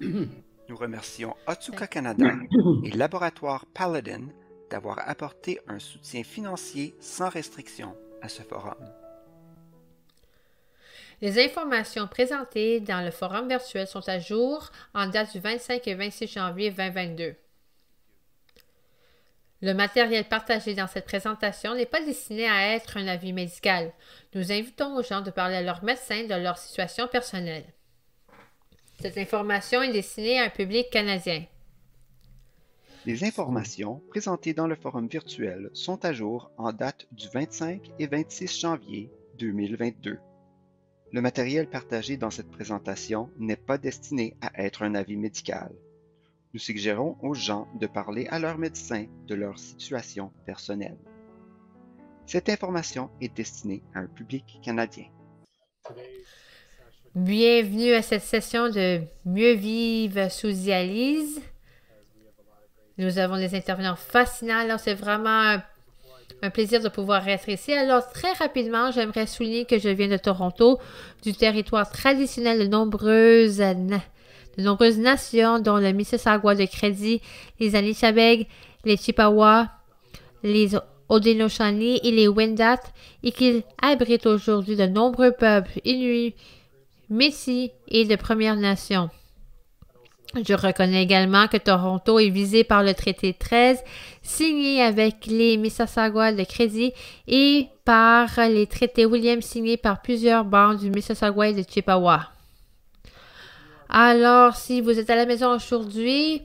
Nous remercions Otsuka Canada et Laboratoire Paladin d'avoir apporté un soutien financier sans restriction à ce forum. Les informations présentées dans le forum virtuel sont à jour en date du 25 et 26 janvier 2022. Le matériel partagé dans cette présentation n'est pas destiné à être un avis médical. Nous invitons aux gens de parler à leur médecin de leur situation personnelle. Cette information est destinée à un public canadien. Les informations présentées dans le forum virtuel sont à jour en date du 25 et 26 janvier 2022. Le matériel partagé dans cette présentation n'est pas destiné à être un avis médical. Nous suggérons aux gens de parler à leur médecin de leur situation personnelle. Cette information est destinée à un public canadien. Bienvenue à cette session de Mieux vivre sous dialyse. Nous avons des intervenants fascinants. Alors, c'est vraiment un, plaisir de pouvoir être ici. Alors, très rapidement, j'aimerais souligner que je viens de Toronto, du territoire traditionnel de nombreuses, nations, dont le Mississauga de Crédit, les Anishabeg, les Chippewa, les Odenoshani et les Wendat, et qu'ils abritent aujourd'hui de nombreux peuples inuits Messie et de Premières Nations. Je reconnais également que Toronto est visé par le traité 13 signé avec les Mississauga de crédit et par les traités Williams signés par plusieurs bandes du Mississauga et de Chippewa. Alors, si vous êtes à la maison aujourd'hui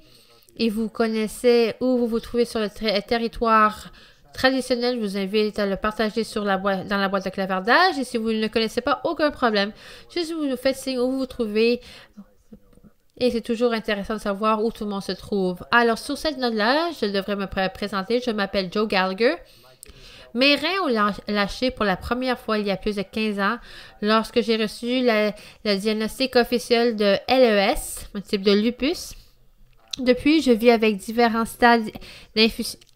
et vous connaissez où vous vous trouvez sur le euh, territoire traditionnel, je vous invite à le partager sur la boîte, dans la boîte de clavardage. Et si vous ne connaissez pas, aucun problème. Juste vous nous faites signe où vous vous trouvez. Et c'est toujours intéressant de savoir où tout le monde se trouve. Alors, sur cette note-là, je devrais me présenter. Je m'appelle Joe Gallagher. Mes reins ont lâché pour la première fois il y a plus de 15 ans lorsque j'ai reçu le diagnostic officiel de LES, un type de lupus. Depuis, je vis avec différents stades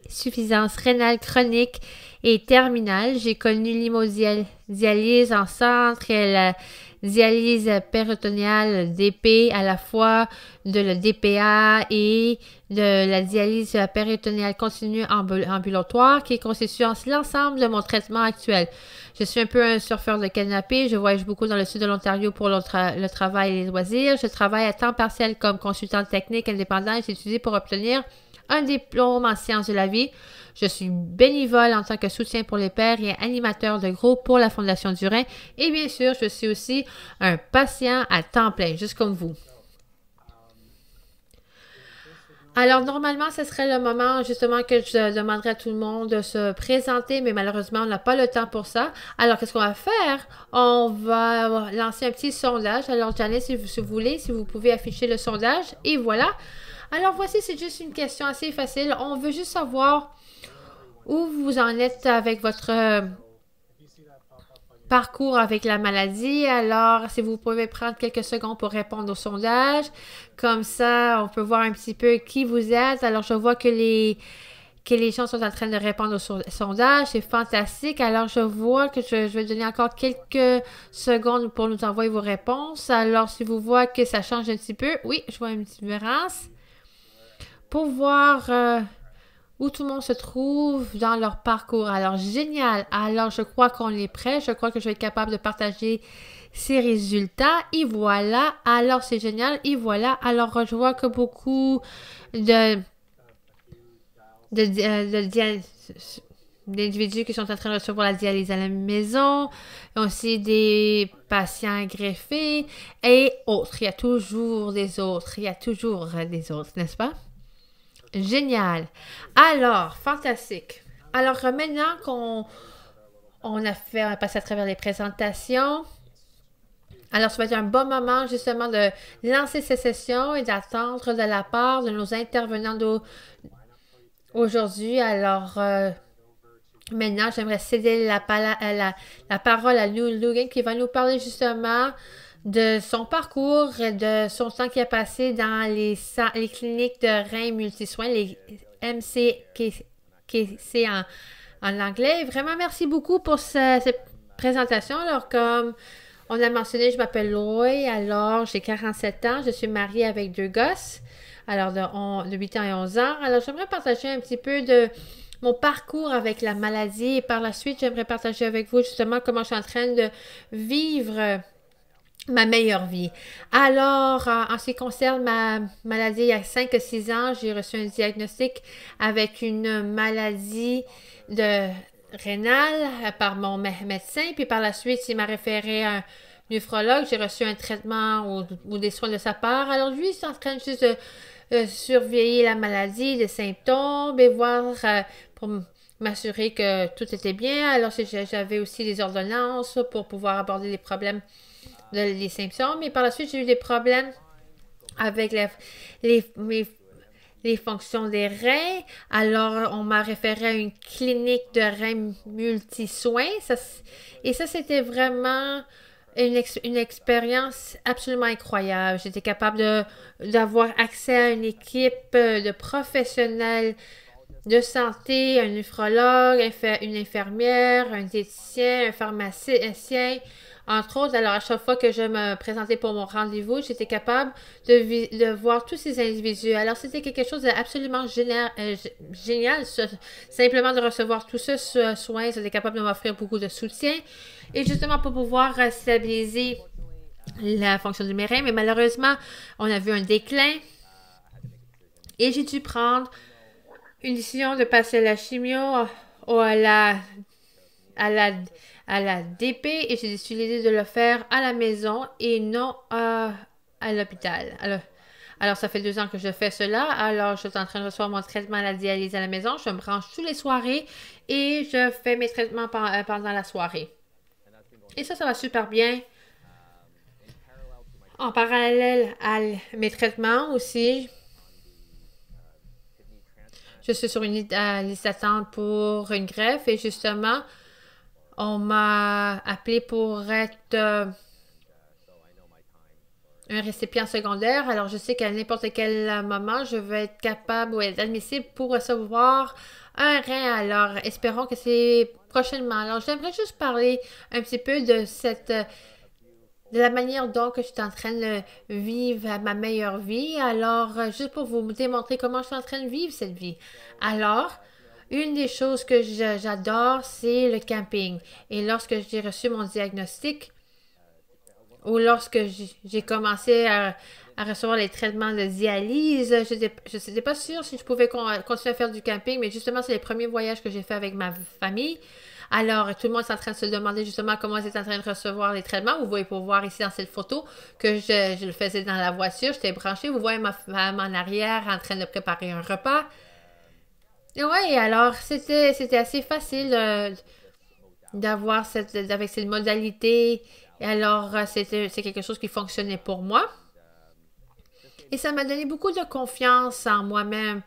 suffisance rénale chronique et terminale. J'ai connu l'hémodialyse en centre et la dialyse péritonéale DP à la fois de la DPA et de la dialyse péritonéale continue ambulatoire qui constitue l'ensemble de mon traitement actuel. Je suis un peu un surfeur de canapé, je voyage beaucoup dans le sud de l'Ontario pour le, travail et les loisirs. Je travaille à temps partiel comme consultante technique indépendante et utilisé pour obtenir un diplôme en sciences de la vie. Je suis bénévole en tant que soutien pour les pères et animateur de groupe pour la Fondation du Et bien sûr, je suis aussi un patient à temps plein, juste comme vous. Alors, normalement, ce serait le moment justement que je demanderais à tout le monde de se présenter, mais malheureusement, on n'a pas le temps pour ça. Alors, qu'est-ce qu'on va faire? On va lancer un petit sondage. Alors, Janet, si vous voulez, si vous pouvez afficher le sondage. Et voilà. Alors voici, c'est juste une question assez facile. On veut juste savoir où vous en êtes avec votre euh, parcours avec la maladie. Alors, si vous pouvez prendre quelques secondes pour répondre au sondage, comme ça, on peut voir un petit peu qui vous êtes. Alors, je vois que les que les gens sont en train de répondre au sondage. C'est fantastique. Alors, je vois que je, vais donner encore quelques secondes pour nous envoyer vos réponses. Alors, si vous voyez que ça change un petit peu, oui, je vois une petite différence pour voir euh, où tout le monde se trouve dans leur parcours. Alors, génial. Alors, je crois qu'on est prêt. Je crois que je vais être capable de partager ces résultats. Et voilà. Alors, c'est génial. Et voilà. Alors, je vois que beaucoup de euh, d'individus de, qui sont en train de recevoir la dialyse à la maison, aussi des patients greffés et autres. Il y a toujours des autres, il y a toujours des autres, n'est-ce pas? Génial. Alors, fantastique. Alors, maintenant qu'on on a fait, on passé à travers les présentations, alors, ça va être un bon moment justement de lancer ces sessions et d'attendre de la part de nos intervenants d'aujourd'hui. aujourd'hui. Alors, euh, maintenant, j'aimerais céder la, parole à Lou Lugan qui va nous parler justement de son parcours, euh, de son temps qu'il a passé dans les, cliniques de reins Multisoins, les MCKC en, en anglais. vraiment, merci beaucoup pour cette présentation. Alors, comme on a mentionné, je m'appelle Loy, alors j'ai 47 ans, je suis mariée avec deux gosses, alors de, de 8 ans et 11 ans. Alors, j'aimerais partager un petit peu de mon parcours avec la maladie et par la suite, j'aimerais partager avec vous justement comment je suis en train de vivre ma meilleure vie. Alors, en ce qui concerne ma maladie, il y a 5 ou 6 ans, j'ai reçu un diagnostic avec une maladie de rénale euh, par mon médecin. Puis par la suite, il m'a référé à un néphrologue. J'ai reçu un traitement ou, des soins de sa part. Alors, lui, il en train juste de, surveiller la maladie, les symptômes et voir euh, pour m'assurer que tout était bien. Alors, j'avais aussi des ordonnances pour pouvoir aborder les problèmes les symptômes, mais par la suite, j'ai eu des problèmes avec les, fonctions des reins. Alors, on m'a référé à une clinique de reins multisoins. et ça, c'était vraiment une, expérience absolument incroyable. J'étais capable d'avoir accès à une équipe euh, de professionnels de santé, un nephrologue, une infirmière, un diététicien, un pharmacien, entre autres, alors à chaque fois que je me présentais pour mon rendez-vous, j'étais capable de, de, voir tous ces individus. Alors c'était quelque chose d'absolument euh, génial, simplement de recevoir tout ce, ce soin. C'était capable de m'offrir beaucoup de soutien. Et justement, pour pouvoir stabiliser la fonction du mérin, mais malheureusement, on a vu un déclin. Et j'ai dû prendre une décision de passer à la chimio à la, à la à la DP et j'ai décidé de le faire à la maison et non euh, à, l'hôpital. Alors, alors, ça fait deux ans que je fais cela. Alors, je suis en train de recevoir mon traitement à la dialyse à la maison. Je me branche tous les soirées et je fais mes traitements euh, pendant la soirée. Et ça, ça va super bien. En parallèle à mes traitements aussi, je suis sur une liste euh, d'attente pour une greffe et justement, on m'a appelé pour être euh, un récipient secondaire. Alors, je sais qu'à n'importe quel moment, je vais être capable ou être admissible pour recevoir un rein. Alors, espérons que c'est prochainement. Alors, j'aimerais juste parler un petit peu de cette de la manière dont je suis en train de vivre ma meilleure vie. Alors, juste pour vous démontrer comment je suis en train de vivre cette vie. Alors, une des choses que j'adore, c'est le camping. Et lorsque j'ai reçu mon diagnostic, ou lorsque j'ai commencé à, recevoir les traitements de dialyse, je n'étais pas sûre si je pouvais continuer à faire du camping, mais justement, c'est les premiers voyages que j'ai fait avec ma famille. Alors, tout le monde est en train de se demander justement comment ils étaient en train de recevoir les traitements. Vous pouvez voir ici dans cette photo que je, je le faisais dans la voiture, j'étais branchée. Vous voyez ma femme en arrière en train de préparer un repas. Oui, alors c'était c'était assez facile euh, d'avoir cette avec cette modalité. Alors euh, c'est quelque chose qui fonctionnait pour moi. Et ça m'a donné beaucoup de confiance en moi-même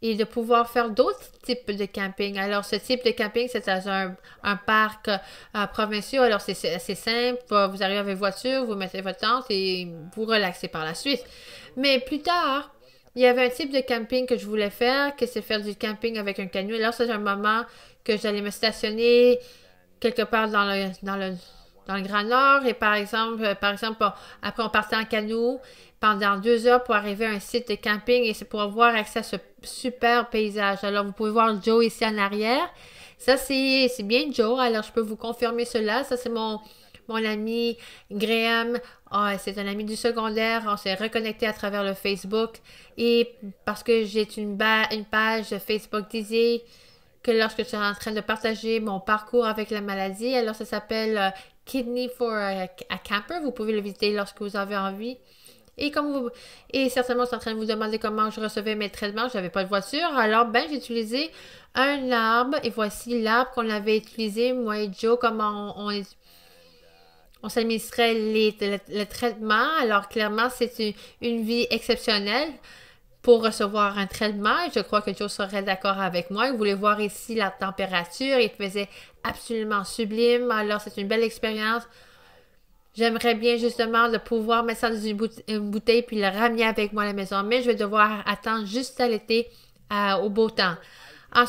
et de pouvoir faire d'autres types de camping. Alors, ce type de camping, c'est un, un parc euh, provincial. Alors, c'est assez simple. Vous arrivez avec votre voiture, vous mettez votre tente et vous relaxez par la suite. Mais plus tard, il y avait un type de camping que je voulais faire, que c'est faire du camping avec un canot. Alors, c'est un moment que j'allais me stationner quelque part dans le, dans le, dans le Grand Nord. Et par exemple, euh, par exemple, après, on partait en canot pendant deux heures pour arriver à un site de camping et c'est pour avoir accès à ce super paysage. Alors, vous pouvez voir Joe ici en arrière. Ça, c'est bien Joe. Alors, je peux vous confirmer cela. Ça, c'est mon, mon ami Graham, ah, c'est un ami du secondaire, on s'est reconnecté à travers le Facebook. Et parce que j'ai une, page Facebook disait que lorsque je suis en train de partager mon parcours avec la maladie, alors ça s'appelle euh, Kidney for a, Camper. Vous pouvez le visiter lorsque vous avez envie. Et comme vous, et certainement, je en train de vous demander comment je recevais mes traitements. Je n'avais pas de voiture. Alors, ben, j'ai utilisé un arbre. Et voici l'arbre qu'on avait utilisé, moi et Joe, comment on, on s'administrait le, traitement. Alors, clairement, c'est une, vie exceptionnelle pour recevoir un traitement. Je crois que Joe serait d'accord avec moi. Il voulait voir ici la température. Il faisait absolument sublime. Alors, c'est une belle expérience. J'aimerais bien justement de pouvoir mettre ça dans une bouteille, puis le ramener avec moi à la maison, mais je vais devoir attendre juste à l'été euh, au beau temps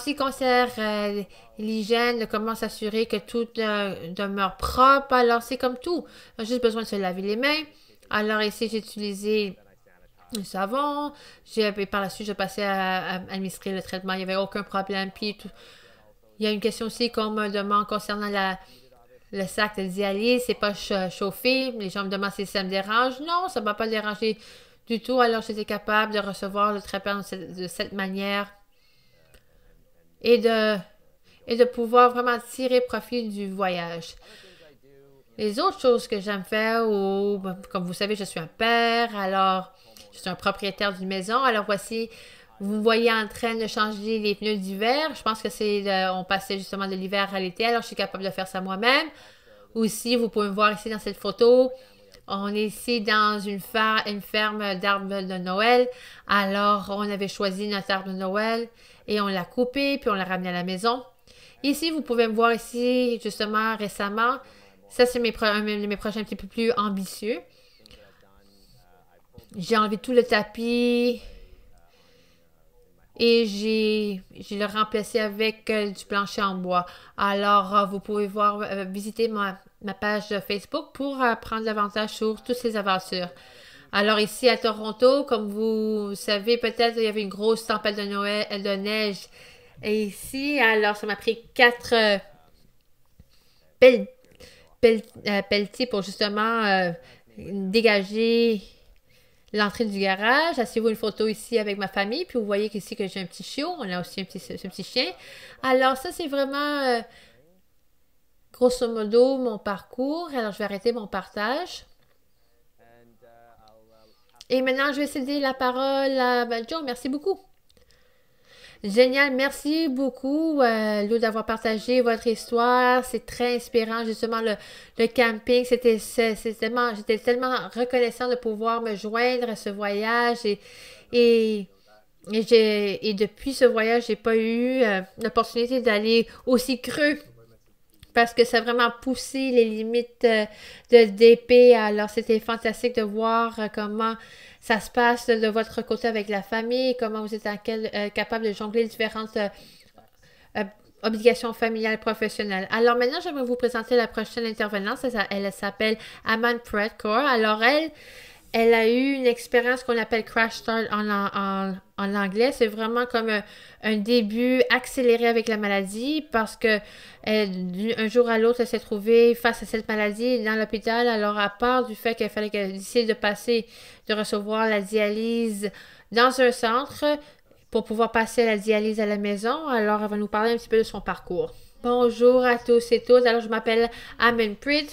qui concerne euh, l'hygiène, comment s'assurer que tout euh, demeure propre. Alors, c'est comme tout. j'ai juste besoin de se laver les mains. Alors, ici, j'ai utilisé le savon. Euh, par la suite, je passais à, administrer le traitement. Il n'y avait aucun problème. Puis, il y a une question aussi qu'on me demande concernant la, le sac de dialyse. C'est pas chauffé. Les gens me demandent si ça me dérange. Non, ça ne m'a pas dérangé du tout. Alors, j'étais capable de recevoir le traitement de cette manière et de, et de pouvoir vraiment tirer profit du voyage. Les autres choses que j'aime faire, ou ben, comme vous savez, je suis un père, alors je suis un propriétaire d'une maison, alors voici vous me voyez en train de changer les pneus d'hiver. Je pense que c'est on passait justement de l'hiver à l'été, alors je suis capable de faire ça moi-même. Aussi, vous pouvez me voir ici dans cette photo on est ici dans une, ferme d'arbres de Noël. Alors, on avait choisi notre arbre de Noël et on l'a coupé, puis on l'a ramené à la maison. Ici, vous pouvez me voir ici, justement, récemment. Ça, c'est mes un mes projets un petit peu plus ambitieux. J'ai enlevé tout le tapis, et j'ai, le remplacé avec euh, du plancher en bois. Alors, euh, vous pouvez voir, euh, visiter ma, ma page Facebook pour prendre davantage sur toutes ces aventures. Alors ici à Toronto, comme vous savez peut-être, il y avait une grosse tempête de, Noël, de neige. Et ici, alors ça m'a pris quatre pour justement dégager l'entrée du garage. Asseyez-vous une photo ici avec ma famille. Puis vous voyez qu'ici que j'ai un petit chiot. On a aussi un petit, ce, petit chien. Alors ça, c'est vraiment, euh, grosso modo, mon parcours. Alors je vais arrêter mon partage. Et maintenant, je vais céder la parole à Joe. Merci beaucoup. Génial, merci beaucoup, euh, Lou, d'avoir partagé votre histoire. C'est très inspirant, justement, le, camping. C'était tellement, j'étais tellement reconnaissant de pouvoir me joindre à ce voyage et, et, et, et depuis ce voyage, j'ai pas eu euh, l'opportunité d'aller aussi creux parce que ça a vraiment poussé les limites euh, de DP. Alors, c'était fantastique de voir euh, comment ça se passe de votre côté avec la famille, comment vous êtes euh, capable de jongler différentes obligations familiales professionnelles. Alors, maintenant, j'aimerais vous présenter la prochaine intervenante. Elle, s'appelle Aman Predcore. Alors, elle elle a eu une expérience qu'on appelle crash start en, en, en anglais. C'est vraiment comme un, début accéléré avec la maladie parce que jour à l'autre, elle s'est trouvée face à cette maladie dans l'hôpital. Alors, à part du fait qu'elle fallait qu'elle décide de passer, de recevoir la dialyse dans un centre pour pouvoir passer la dialyse à la maison, alors elle va nous parler un petit peu de son parcours. Bonjour à tous et toutes. Alors, je m'appelle Amen Prid.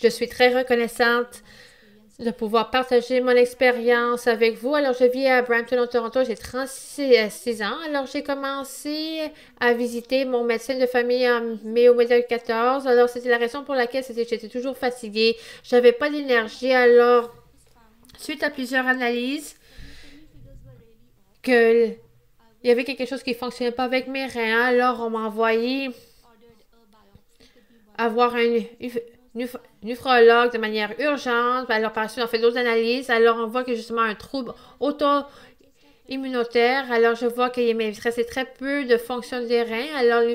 Je suis très reconnaissante de pouvoir partager mon expérience avec vous. Alors, je vis à Brampton, en Toronto. J'ai 36 euh, ans. Alors, j'ai commencé à visiter mon médecin de famille en mai au 14. Alors, c'était la raison pour laquelle j'étais toujours fatiguée. J'avais pas d'énergie. Alors, suite à plusieurs analyses, que il y avait quelque chose qui fonctionnait pas avec mes reins. Alors, on m'a envoyé avoir un néphrologue de manière urgente. Alors, par la suite, on fait d'autres analyses. Alors, on voit que justement un trouble auto-immunitaire. Alors, je vois qu'il y a très peu de fonction des reins. Alors, le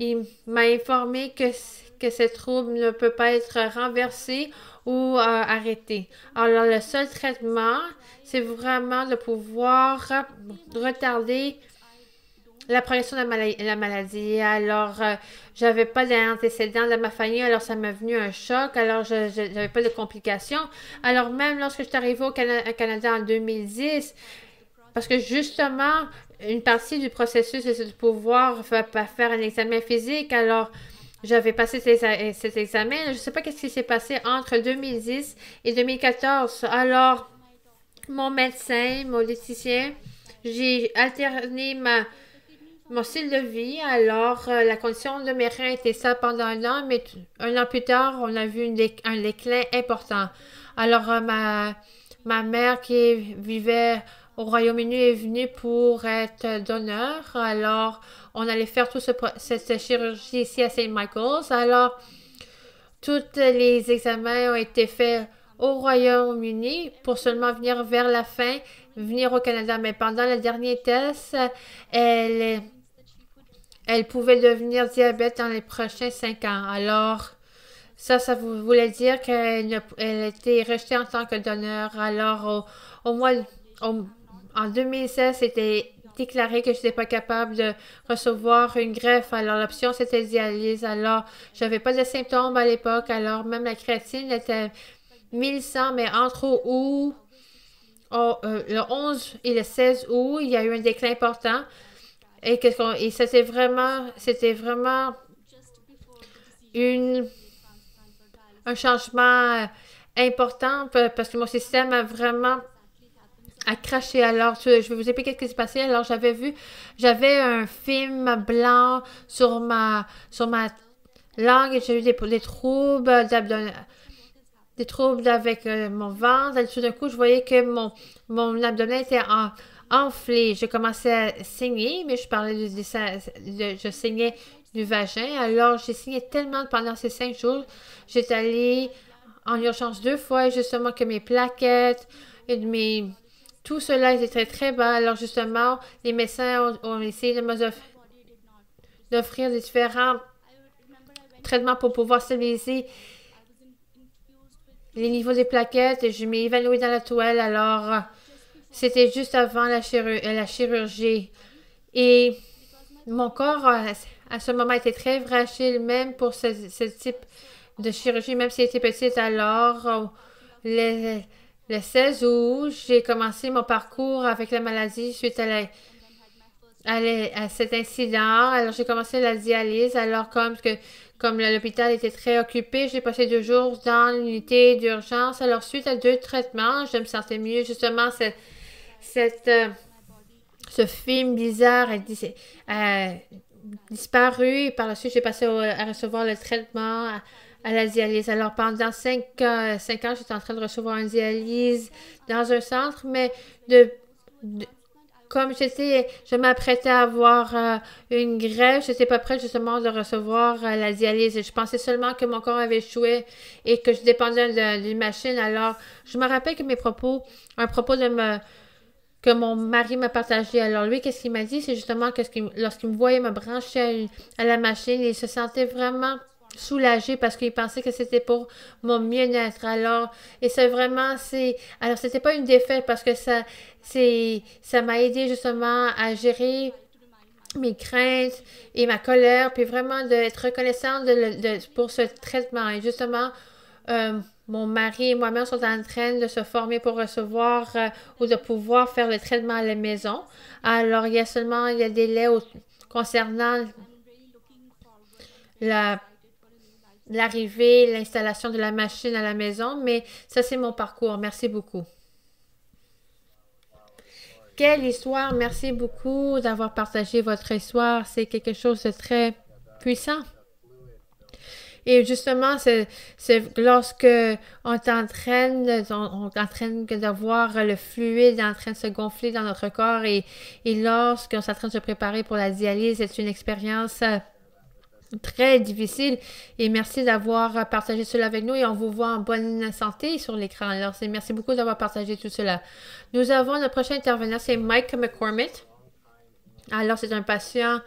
il m'a informé que, que ce trouble ne peut pas être renversé ou euh, arrêté. Alors, le seul traitement, c'est vraiment de pouvoir retarder la progression de la, maladie. Alors, euh, j'avais pas d'antécédents de ma famille, alors ça m'est venu un choc. Alors, je n'avais pas de complications. Alors, même lorsque je suis arrivée au Canada en 2010, parce que justement, une partie du processus, c'est de pouvoir faire un examen physique. Alors, j'avais passé cet examen. Je ne sais pas qu'est-ce qui s'est passé entre 2010 et 2014. Alors, mon médecin, mon léticien, j'ai alterné ma, mon style de vie, alors euh, la condition de mes reins était ça pendant un an, mais un an plus tard, on a vu un déclin important. Alors euh, ma, ma mère qui vivait au Royaume-Uni est venue pour être donneur. Alors, on allait faire toute ce, cette chirurgie ici à St. Michael's. Alors, tous les examens ont été faits au Royaume-Uni pour seulement venir vers la fin, venir au Canada. Mais pendant le dernier test, elle, elle pouvait devenir diabète dans les prochains cinq ans. Alors, ça, ça voulait dire qu'elle était rejetée en tant que donneur. Alors, au, moins, mois, en 2016, c'était déclaré que je n'étais pas capable de recevoir une greffe. Alors, l'option, c'était dialyse. Alors, je n'avais pas de symptômes à l'époque. Alors, même la créatine était 1100, mais entre août, euh, le 11 et le 16 août, il y a eu un déclin important. Et, c'était vraiment, c'était vraiment une, un changement euh, important parce que mon système a vraiment a craché. Alors, je vais vous expliquer ce qui s'est passé. Alors, j'avais vu, j'avais un film blanc sur ma, sur ma langue et j'ai eu des, troubles des troubles avec euh, mon ventre. Et tout d'un coup, je voyais que mon, mon abdomen était en, enflé. Je commençais à saigner, mais je parlais du dessin, je saignais du vagin. Alors, j'ai saigné tellement pendant ces cinq jours. J'étais allée en urgence deux fois, justement, que mes plaquettes et mes... Tout cela était très, très bas. Alors, justement, les médecins ont, essayé de m'offrir différents traitements pour pouvoir stabiliser les niveaux des plaquettes. et Je m'ai évanouie dans la toile. Alors, c'était juste avant la, chirurgie. Euh, Et mon corps, à, ce moment, était très fragile, même pour ce, type de chirurgie, même si était petit. Alors, euh, le, 16 août, j'ai commencé mon parcours avec la maladie suite à, la, cet incident. Alors, j'ai commencé la dialyse. Alors, comme que comme l'hôpital était très occupé, j'ai passé deux jours dans l'unité d'urgence. Alors, suite à deux traitements, je me sentais mieux. Justement, cette, euh, ce film bizarre a, disparu. par la suite, j'ai passé à recevoir le traitement à, la dialyse. Alors, pendant cinq, euh, cinq ans, j'étais en train de recevoir une dialyse dans un centre, mais de, comme je m'apprêtais à avoir euh, une grève, je n'étais pas prête justement de recevoir la dialyse. je pensais seulement que mon corps avait échoué et que je dépendais d'une machine. Alors, je me rappelle que mes propos, un propos de me, que mon mari m'a partagé. Alors lui, qu'est-ce qu'il m'a dit? C'est justement que lorsqu'il me voyait me brancher à, la machine, il se sentait vraiment soulagé parce qu'il pensait que c'était pour mon mieux-être. Alors, et c'est vraiment, c'est, alors c'était pas une défaite parce que ça, c'est, ça m'a aidé justement à gérer mes craintes et ma colère, puis vraiment d'être reconnaissante pour ce traitement. Et justement, euh, mon mari et moi-même sont en train de se former pour recevoir euh, ou de pouvoir faire le traitement à la maison. Alors, il y a seulement il y a des délai concernant la l'arrivée, l'installation de la machine à la maison, mais ça, c'est mon parcours. Merci beaucoup. Quelle histoire! Merci beaucoup d'avoir partagé votre histoire. C'est quelque chose de très puissant. Et justement, c'est, lorsque on t'entraîne, on, on de le fluide en train de se gonfler dans notre corps et, et lorsqu'on est de se préparer pour la dialyse, c'est une expérience euh, très difficile. Et merci d'avoir partagé cela avec nous et on vous voit en bonne santé sur l'écran. Alors, merci beaucoup d'avoir partagé tout cela. Nous avons notre prochain intervenant, c'est Mike McCormick. Alors, c'est un patient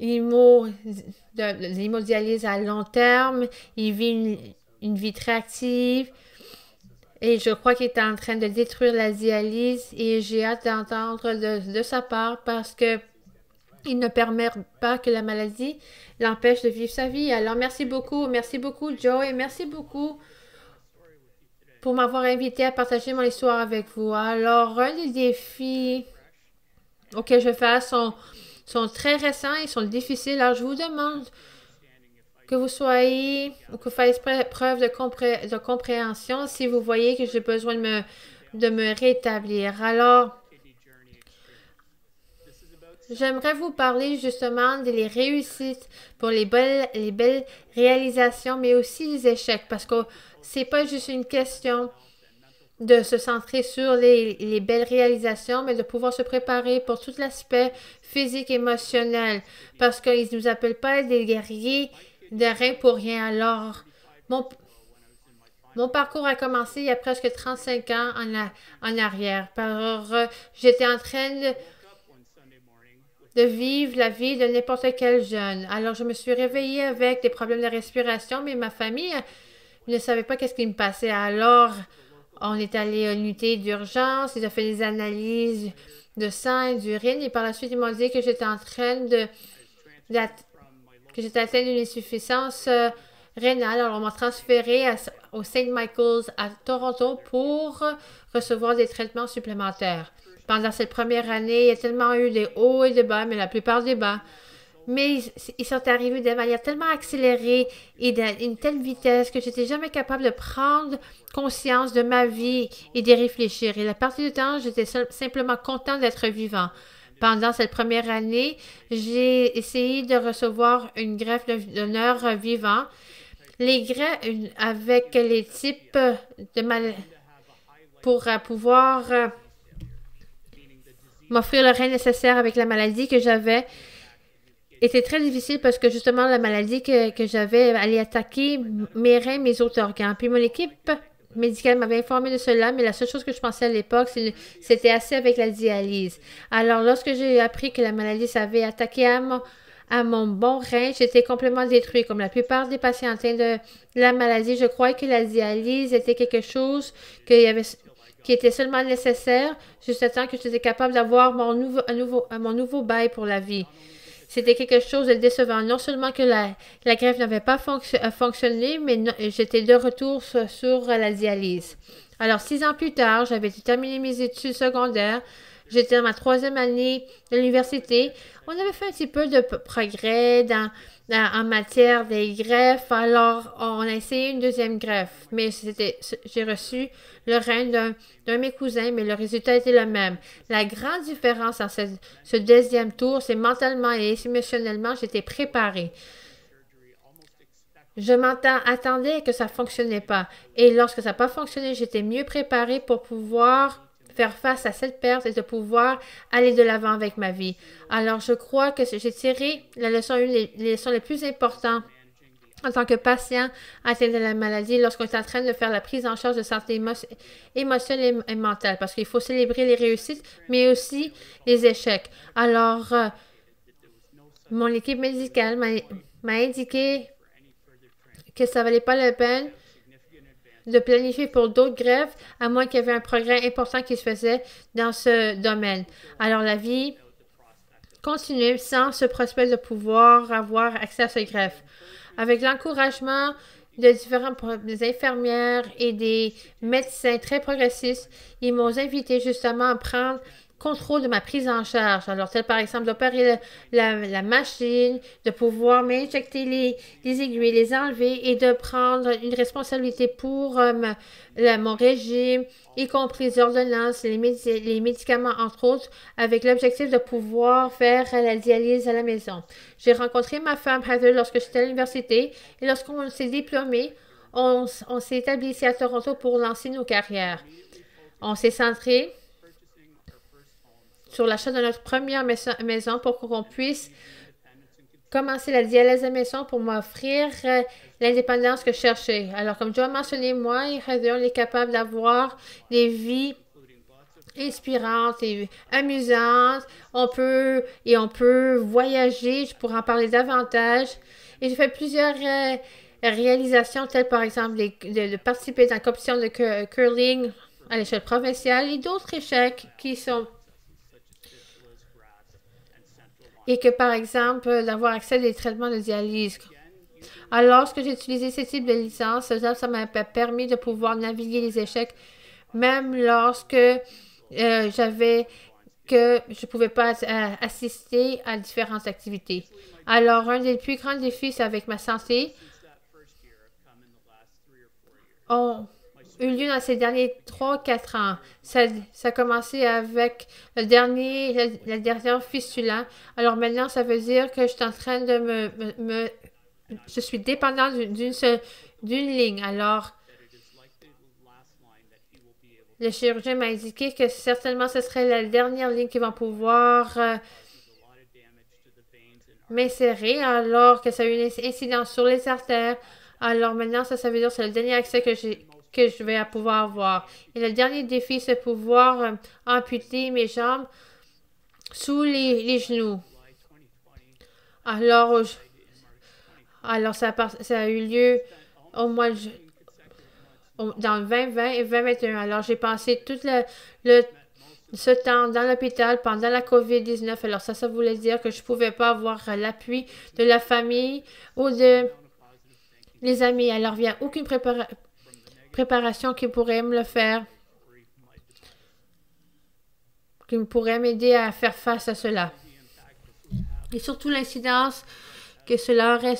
l'hémodialyse à long terme, il vit une, vie très active et je crois qu'il est en train de détruire la dialyse et j'ai hâte d'entendre de, sa part parce que il ne permet pas que la maladie l'empêche de vivre sa vie. Alors merci beaucoup, merci beaucoup Joe et merci beaucoup pour m'avoir invité à partager mon histoire avec vous. Alors un des défis auxquels je fais sont sont très récents ils sont difficiles. Alors, je vous demande que vous soyez ou que vous fassiez preuve de, compréhension si vous voyez que j'ai besoin de me, rétablir. Alors, J'aimerais vous parler justement des réussites pour les belles, réalisations, mais aussi les échecs, parce que ce n'est pas juste une question de se centrer sur les, belles réalisations, mais de pouvoir se préparer pour tout l'aspect physique, émotionnel, parce qu'ils ne nous appellent pas des guerriers de rien pour rien. Alors, mon, mon parcours a commencé il y a presque 35 ans en, en arrière. Alors, euh, j'étais en train de, de vivre la vie de n'importe quel jeune. Alors, je me suis réveillée avec des problèmes de respiration, mais ma famille ne savait pas qu'est-ce qui me passait. Alors, on est allé à euh, l'unité d'urgence, ils ont fait des analyses de sang et d'urine et par la suite, ils m'ont dit que j'étais en train de... que j'étais atteinte d'une insuffisance euh, rénale. Alors, on m'a transféré à, au St. Michael's à Toronto pour recevoir des traitements supplémentaires. Pendant cette première année, il y a tellement eu des hauts et des bas, mais la plupart des bas mais ils, sont arrivés de manière tellement accélérée et d'une telle vitesse que j'étais jamais capable de prendre conscience de ma vie et d'y réfléchir. Et la partie du temps, j'étais simplement content d'être vivant. Pendant cette première année, j'ai essayé de recevoir une greffe d'honneur vivant. Les greffes avec les types de mal pour euh, pouvoir euh, m'offrir le rein nécessaire avec la maladie que j'avais. Et très difficile parce que justement, la maladie que, j'avais allait attaquer mes reins, mes autres organes. Puis mon équipe médicale m'avait informé de cela, mais la seule chose que je pensais à l'époque, c'était assez avec la dialyse. Alors, lorsque j'ai appris que la maladie s'avait attaqué à mon, bon rein, j'étais complètement détruit. Comme la plupart des patients de la maladie, je croyais que la dialyse était quelque chose y avait qui était seulement nécessaire jusqu'à temps que j'étais capable d'avoir mon nouveau, nouveau, mon nouveau bail pour la vie. C'était quelque chose de décevant. Non seulement que la, la grève n'avait pas euh, fonctionné, mais j'étais de retour sur, sur euh, la dialyse. Alors, six ans plus tard, j'avais terminé mes études secondaires. J'étais dans ma troisième année de l'université. On avait fait un petit peu de progrès dans, en matière des greffes. Alors, on a essayé une deuxième greffe. Mais c'était, j'ai reçu le rein d'un, de mes cousins, mais le résultat était le même. La grande différence en ce, deuxième tour, c'est mentalement et émotionnellement, j'étais préparée. Je m'attendais que ça fonctionnait pas. Et lorsque ça n'a pas fonctionné, j'étais mieux préparée pour pouvoir faire face à cette perte et de pouvoir aller de l'avant avec ma vie. Alors, je crois que j'ai tiré la leçon, une des leçons les plus importantes en tant que patient atteint de la maladie lorsqu'on est en train de faire la prise en charge de santé émotionnelle et, mentale, parce qu'il faut célébrer les réussites, mais aussi les échecs. Alors, euh, mon équipe médicale m'a indiqué que ça valait pas la peine de planifier pour d'autres greffes, à moins qu'il y avait un progrès important qui se faisait dans ce domaine. Alors la vie continue sans ce prospect de pouvoir avoir accès à ces greffe. Avec l'encouragement de différentes infirmières et des médecins très progressistes, ils m'ont invité justement à prendre contrôle de ma prise en charge. Alors, c'est par exemple d'opérer la, machine, de pouvoir m'injecter les, aiguilles, les enlever et de prendre une responsabilité pour euh, mon régime, y compris les ordonnances, les, médicaments, entre autres, avec l'objectif de pouvoir faire la dialyse à la maison. J'ai rencontré ma femme, Heather, lorsque j'étais à l'université et lorsqu'on s'est diplômé, on, on s'est établi ici à Toronto pour lancer nos carrières. On s'est centré sur l'achat de notre première maison pour qu'on puisse commencer la dialyse à maison pour m'offrir euh, l'indépendance que je cherchais. Alors, comme Joe a mentionné, moi et on est capable d'avoir des vies inspirantes et amusantes. On peut et on peut voyager. Je pourrais en parler davantage. Et j'ai fait plusieurs euh, réalisations, telles par exemple de, participer à la compétition de curling à l'échelle provinciale et d'autres échecs qui sont et que, par exemple, d'avoir accès à des traitements de dialyse. Alors, lorsque j'ai utilisé ce type de licence, ça m'a permis de pouvoir naviguer les échecs, même lorsque euh, j'avais que je ne pouvais pas euh, assister à différentes activités. Alors, un des plus grands défis, avec ma santé. On, eu lieu dans ces derniers 3 quatre ans. Ça, ça, a commencé avec le dernier, la, dernière fistula. Alors maintenant, ça veut dire que je suis en train de me... je suis dépendant d'une d'une ligne. Alors, le chirurgien m'a indiqué que certainement ce serait la dernière ligne qui va pouvoir euh, m'insérer alors que ça a eu une incidence sur les artères. Alors maintenant, ça, ça veut dire que c'est le dernier accès que j'ai que je vais pouvoir avoir. Et le dernier défi, c'est pouvoir euh, amputer mes jambes sous les, genoux. Alors, alors ça, ça, a eu lieu au mois de, dans le 2020 et 2021. Alors, j'ai passé tout le, ce temps dans l'hôpital pendant la COVID-19. Alors, ça, ça voulait dire que je ne pouvais pas avoir euh, l'appui de la famille ou de les amis. Alors, il n'y a aucune préparation préparation qui pourrait me le faire, qui pourrait m'aider à faire face à cela. Et surtout l'incidence que cela aurait,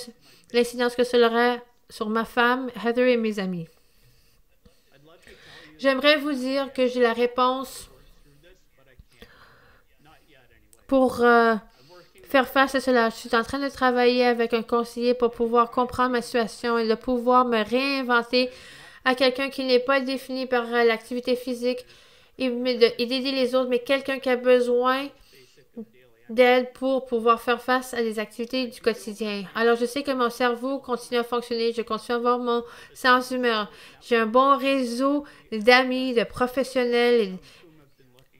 l'incidence que cela aurait sur ma femme, Heather et mes amis. J'aimerais vous dire que j'ai la réponse pour euh, faire face à cela. Je suis en train de travailler avec un conseiller pour pouvoir comprendre ma situation et de pouvoir me réinventer à quelqu'un qui n'est pas défini par euh, l'activité physique et, d'aider les autres, mais quelqu'un qui a besoin d'aide pour pouvoir faire face à des activités du quotidien. Alors, je sais que mon cerveau continue à fonctionner, je continue à avoir mon sens humain, J'ai un bon réseau d'amis, de professionnels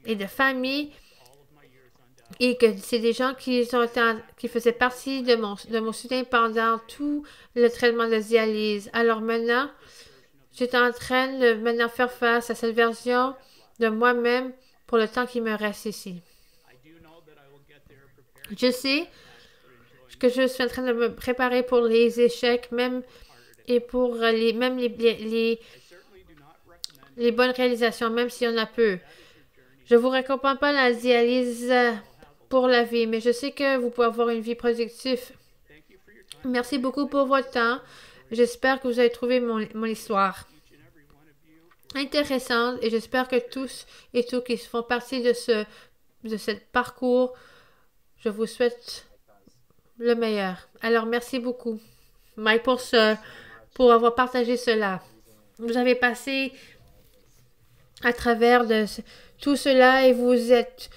et, de familles et que c'est des gens qui, faisaient partie de mon, de mon soutien pendant tout le traitement de dialyse. Alors maintenant, suis en train de maintenant faire face à cette version de moi-même pour le temps qui me reste ici. Je sais que je suis en train de me préparer pour les échecs, même et pour les, même les, les, bonnes réalisations, même s'il y en a peu. Je ne vous récompense pas la dialyse pour la vie, mais je sais que vous pouvez avoir une vie productive. Merci beaucoup pour votre temps. J'espère que vous avez trouvé mon, histoire intéressante et j'espère que tous et tous qui font partie de ce de parcours, je vous souhaite le meilleur. Alors merci beaucoup, Mike, pour pour avoir partagé cela. Vous avez passé à travers de tout cela et vous êtes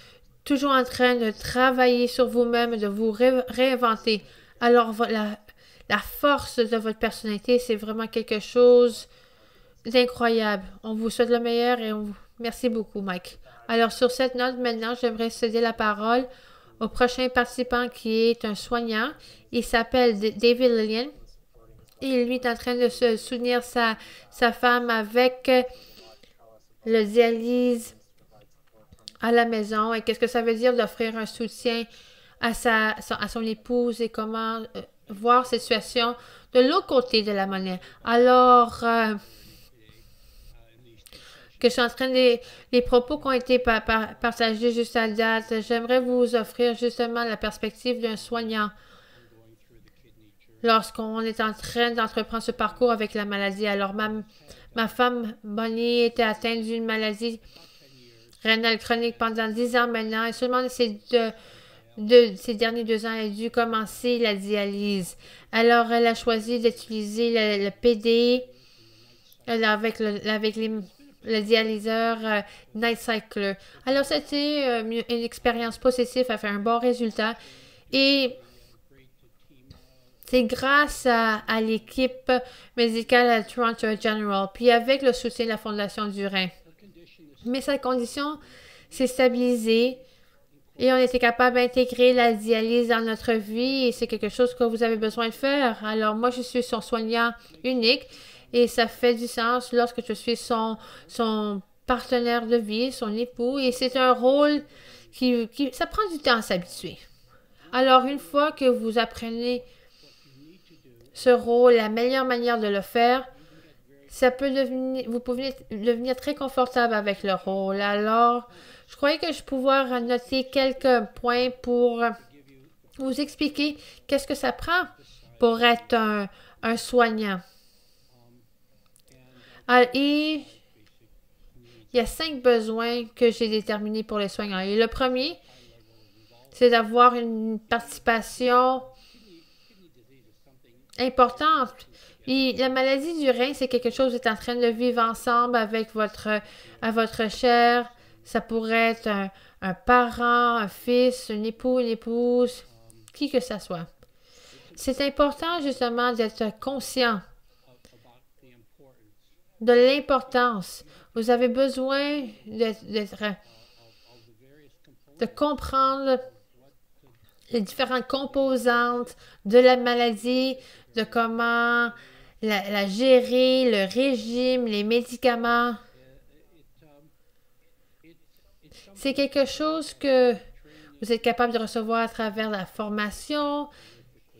toujours en train de travailler sur vous-même, de vous réinventer. Alors voilà, la force de votre personnalité, c'est vraiment quelque chose d'incroyable. On vous souhaite le meilleur et on vous... merci beaucoup, Mike. Alors, sur cette note, maintenant, j'aimerais céder la parole au prochain participant qui est un soignant. Il s'appelle David Lillian. Il lui est en train de se soutenir sa, sa femme avec euh, le dialyse à la maison. Et qu'est-ce que ça veut dire d'offrir un soutien à, sa, à son épouse et comment euh, voir cette situation de l'autre côté de la monnaie. Alors euh, que je suis en train de... Les propos qui ont été partagés juste à date, j'aimerais vous offrir justement la perspective d'un soignant lorsqu'on est en train d'entreprendre ce parcours avec la maladie. Alors, ma, ma femme Bonnie était atteinte d'une maladie rénale chronique pendant 10 ans maintenant et seulement c'est de de ces derniers deux ans, elle a dû commencer la dialyse. Alors, elle a choisi d'utiliser le, PD euh, avec, le, avec le dialyseur euh, NightCycler. Alors, c'était euh, une expérience possessive. elle a fait un bon résultat. Et c'est grâce à, l'équipe médicale à Toronto General, puis avec le soutien de la Fondation du Rhin. Mais sa condition s'est stabilisée et on était capable d'intégrer la dialyse dans notre vie et c'est quelque chose que vous avez besoin de faire. Alors moi, je suis son soignant unique et ça fait du sens lorsque je suis son, son partenaire de vie, son époux. Et c'est un rôle qui, qui... Ça prend du temps à s'habituer. Alors une fois que vous apprenez ce rôle, la meilleure manière de le faire, ça peut devenir, vous pouvez devenir très confortable avec le rôle. Alors, je croyais que je pouvais noter quelques points pour vous expliquer qu'est-ce que ça prend pour être un, soignant. Ah, et il y a cinq besoins que j'ai déterminés pour les soignants. le premier, c'est d'avoir une participation importante. Et la maladie du rein, c'est quelque chose que vous en train de vivre ensemble avec votre, à votre chair, ça pourrait être un, parent, un fils, un époux, une épouse, qui que ce soit. C'est important justement d'être conscient de l'importance. Vous avez besoin d'être, de comprendre les différentes composantes de la maladie, de comment la gérer, le régime, les médicaments. C'est quelque chose que vous êtes capable de recevoir à travers la formation,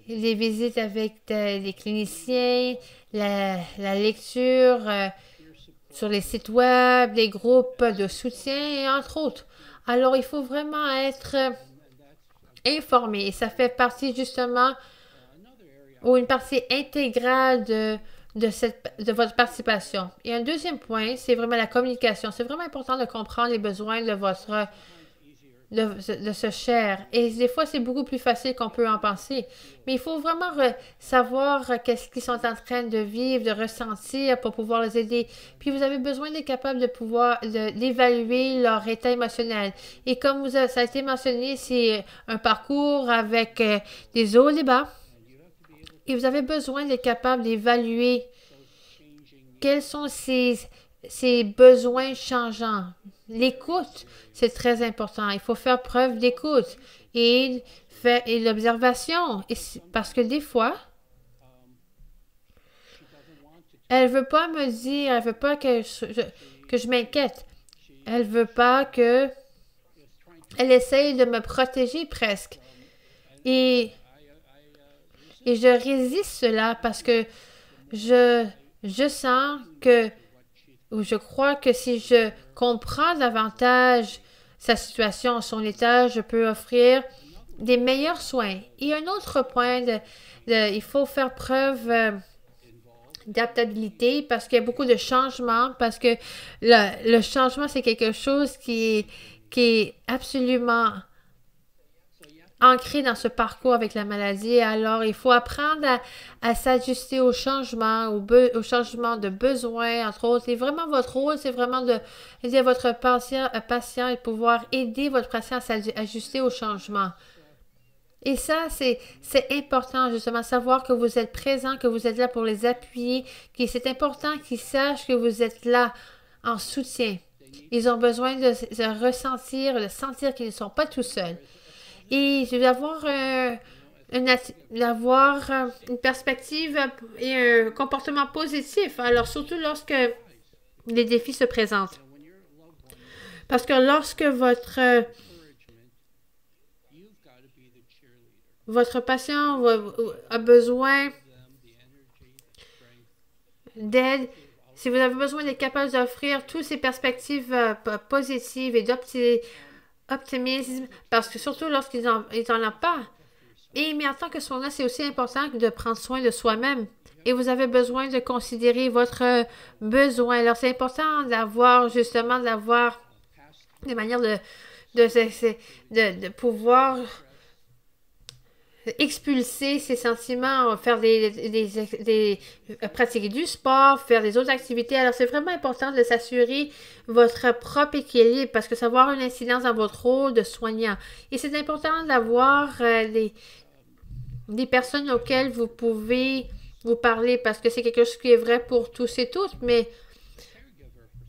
les visites avec les cliniciens, la, lecture euh, sur les sites web, les groupes de soutien entre autres. Alors, il faut vraiment être euh, informé et ça fait partie justement ou une partie intégrale de de, cette, de votre participation. Et un deuxième point, c'est vraiment la communication. C'est vraiment important de comprendre les besoins de votre de, ce cher. Et des fois, c'est beaucoup plus facile qu'on peut en penser. Mais il faut vraiment savoir euh, qu'est-ce qu'ils sont en train de vivre, de ressentir pour pouvoir les aider. Puis vous avez besoin d'être capable de pouvoir d'évaluer leur état émotionnel. Et comme vous ça a été mentionné, c'est un parcours avec euh, des hauts et des bas et vous avez besoin d'être capable d'évaluer quels sont ces, ces besoins changeants. L'écoute, c'est très important. Il faut faire preuve d'écoute et, et l'observation. Parce que des fois, elle veut pas me dire, elle veut pas que je, que je m'inquiète. Elle veut pas que... Elle essaye de me protéger presque. Et et je résiste cela parce que je, je sens que, ou je crois que si je comprends davantage sa situation, son état, je peux offrir des meilleurs soins. Et un autre point, de, il faut faire preuve euh, d'adaptabilité parce qu'il y a beaucoup de changements, parce que le, changement, c'est quelque chose qui qui est absolument ancré dans ce parcours avec la maladie. Alors, il faut apprendre à, s'ajuster aux changements, aux, changements de besoins, entre autres. c'est vraiment, votre rôle, c'est vraiment de aider votre patient, euh, patient et pouvoir aider votre patient à s'ajuster aux changements. Et ça, c'est important, justement, savoir que vous êtes présent, que vous êtes là pour les appuyer, c'est important qu'ils sachent que vous êtes là en soutien. Ils ont besoin de, de ressentir, de sentir qu'ils ne sont pas tout seuls et d'avoir euh, une, euh, une perspective et un comportement positif. Alors, surtout lorsque les défis se présentent. Parce que lorsque votre, euh, votre patient a besoin d'aide, si vous avez besoin d'être capable d'offrir toutes ces perspectives positives et optimisme, parce que surtout lorsqu'ils n'en en ont pas. Et mais en tant que soignant, c'est aussi important que de prendre soin de soi-même. Et vous avez besoin de considérer votre besoin. Alors, c'est important d'avoir, justement, d'avoir des manières de, de, de, de pouvoir expulser ses sentiments, euh, faire des, des, euh, pratiquer du sport, faire des autres activités. Alors c'est vraiment important de s'assurer votre propre équilibre parce que ça va avoir une incidence dans votre rôle de soignant. Et c'est important d'avoir euh, des, des personnes auxquelles vous pouvez vous parler parce que c'est quelque chose qui est vrai pour tous et toutes, mais,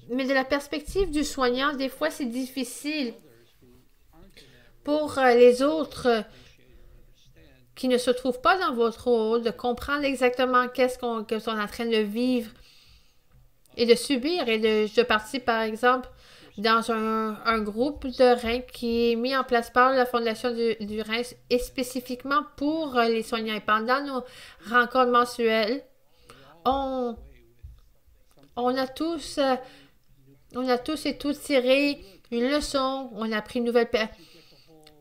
mais de la perspective du soignant, des fois c'est difficile pour les autres qui ne se trouve pas dans votre rôle, de comprendre exactement qu'est-ce qu'on est en train de vivre et de subir. Et de, je participe, par exemple, dans un, groupe de reins qui est mis en place par la Fondation du, du et spécifiquement pour euh, les soignants. Et pendant nos rencontres mensuelles, on, on a tous euh, on a tous et toutes tiré une leçon, on a pris une nouvelle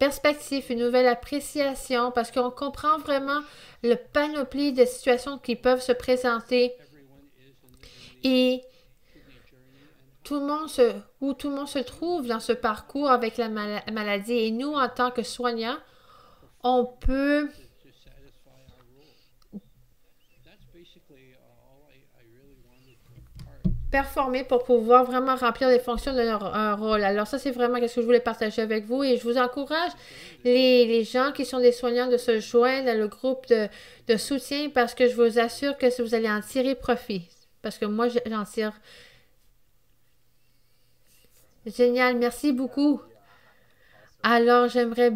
perspective, une nouvelle appréciation, parce qu'on comprend vraiment le panoplie de situations qui peuvent se présenter. Et tout monde se, où tout le monde se trouve dans ce parcours avec la maladie. Et nous, en tant que soignants, on peut performer pour pouvoir vraiment remplir les fonctions de leur rôle. Alors ça, c'est vraiment ce que je voulais partager avec vous et je vous encourage, les, gens qui sont des soignants, de se joindre à le groupe de, soutien parce que je vous assure que vous allez en tirer profit. Parce que moi, j'en tire. Génial, merci beaucoup. Alors, j'aimerais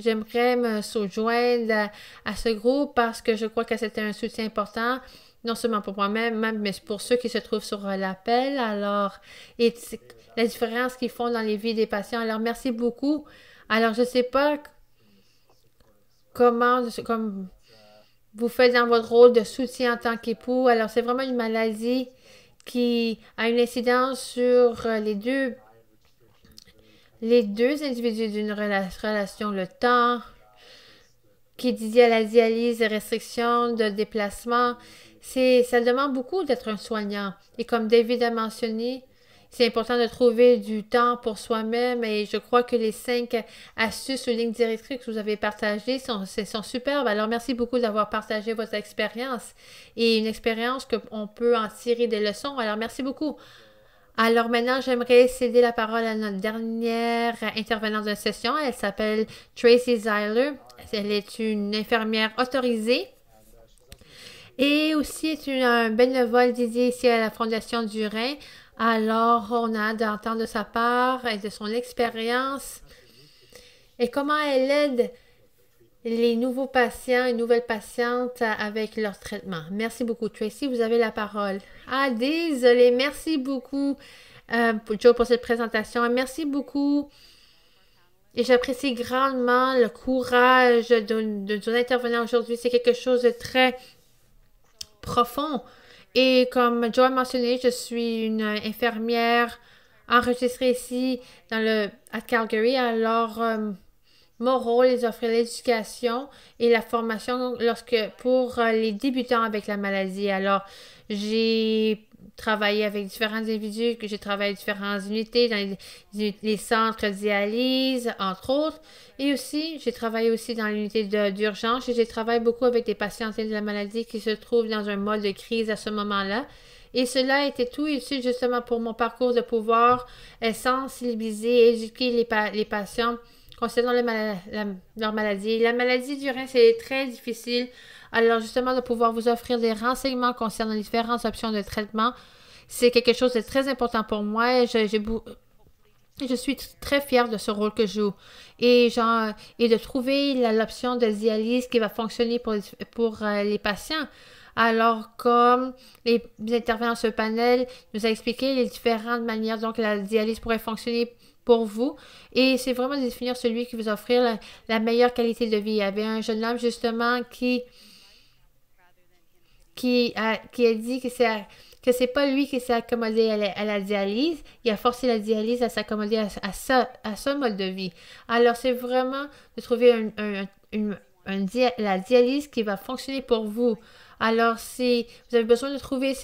j'aimerais me joindre à, à, ce groupe parce que je crois que c'était un soutien important non seulement pour moi-même, mais pour ceux qui se trouvent sur euh, l'appel. Alors, et la différence qu'ils font dans les vies des patients. Alors, merci beaucoup. Alors, je ne sais pas comment, vous faites dans votre rôle de soutien en tant qu'époux. Alors, c'est vraiment une maladie qui a une incidence sur euh, les deux, les deux individus d'une relation, le temps qui dit à la dialyse, restrictions de déplacement, c'est, ça demande beaucoup d'être un soignant. Et comme David a mentionné, c'est important de trouver du temps pour soi-même et je crois que les cinq astuces ou lignes directrices que vous avez partagées sont, sont superbes. Alors, merci beaucoup d'avoir partagé votre expérience et une expérience qu'on peut en tirer des leçons. Alors, merci beaucoup. Alors maintenant, j'aimerais céder la parole à notre dernière intervenante de session. Elle s'appelle Tracy Zeiler. Elle est une infirmière autorisée et aussi, c'est un bénévole Didier, ici à la Fondation du Rhin. Alors, on a hâte d'entendre de sa part et de son expérience et comment elle aide les nouveaux patients et nouvelles patientes avec leur traitement. Merci beaucoup, Tracy. Vous avez la parole. Ah, désolé. Merci beaucoup, euh, Joe, pour cette présentation. Merci beaucoup. Et j'apprécie grandement le courage de, de, intervenant aujourd'hui. C'est quelque chose de très profond. Et comme Joe a mentionné, je suis une infirmière enregistrée ici dans le, à Calgary. Alors, euh, mon rôle est d'offrir l'éducation et la formation lorsque, pour euh, les débutants avec la maladie. Alors, j'ai travaillé avec différents individus, que j'ai travaillé dans différentes unités, dans les, centres de dialyse, entre autres. Et aussi, j'ai travaillé aussi dans l'unité d'urgence et j'ai travaillé beaucoup avec des patients atteints de la maladie qui se trouvent dans un mode de crise à ce moment-là. Et cela était tout utile justement pour mon parcours de pouvoir euh, sensibiliser, éduquer les, les patients concernant leur maladie. La maladie du rein, c'est très difficile. Alors justement, de pouvoir vous offrir des renseignements concernant les différentes options de traitement, c'est quelque chose de très important pour moi. Je, je, suis très fière de ce rôle que je joue et, et de trouver l'option de dialyse qui va fonctionner pour, les euh, patients. Alors, comme les intervenants de ce panel nous a expliqué les différentes manières dont la dialyse pourrait fonctionner pour vous. Et c'est vraiment de définir celui qui vous offrir la, meilleure qualité de vie. Il y avait un jeune homme justement qui qui a, qui a dit que c'est que c'est pas lui qui s'est accommodé à la, dialyse, il a forcé la dialyse à s'accommoder à, à ce mode de vie. Alors, c'est vraiment de trouver un, la dialyse qui va fonctionner pour vous. Alors, si vous avez besoin de trouver